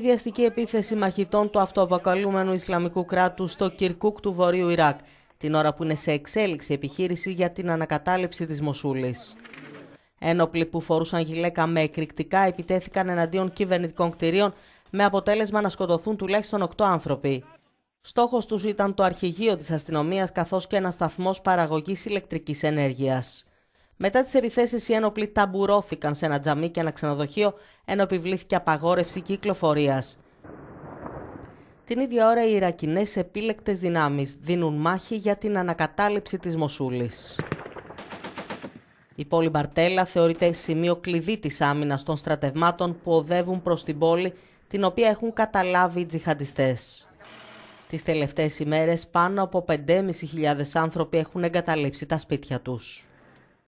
διαστική επίθεση μαχητών του αυτοαποκαλούμενου Ισλαμικού κράτους στο Κυρκούκ του Βορείου Ιράκ, την ώρα που είναι σε εξέλιξη επιχείρηση για την ανακατάληψη της Μοσούλης. Ένοπλοι που φορούσαν γυλαίκα με εκρηκτικά επιτέθηκαν εναντίον κυβερνητικών κτηρίων με αποτέλεσμα να σκοτωθούν τουλάχιστον 8 άνθρωποι. Στόχος τους ήταν το αρχηγείο της αστυνομίας καθώς και ένα σταθμός παραγωγής ηλεκτρικής ενέργειας. Μετά τις επιθέσεις, οι ένοπλοι ταμπουρώθηκαν σε ένα τζαμί και ένα ξενοδοχείο, ενώ επιβλήθηκε απαγόρευση κυκλοφορίας. Την ίδια ώρα, οι Ιρακινές επίλεκτες δυνάμεις δίνουν μάχη για την ανακατάληψη της Μοσούλης. Η πόλη Μπαρτέλα θεωρείται σημείο κλειδί της άμυνας των στρατευμάτων που οδεύουν προς την πόλη, την οποία έχουν καταλάβει οι τζιχαντιστές. Τις τελευταίες ημέρες πάνω από 5.500 άνθρωποι έχουν εγκαταλείψει τα σπίτια τους.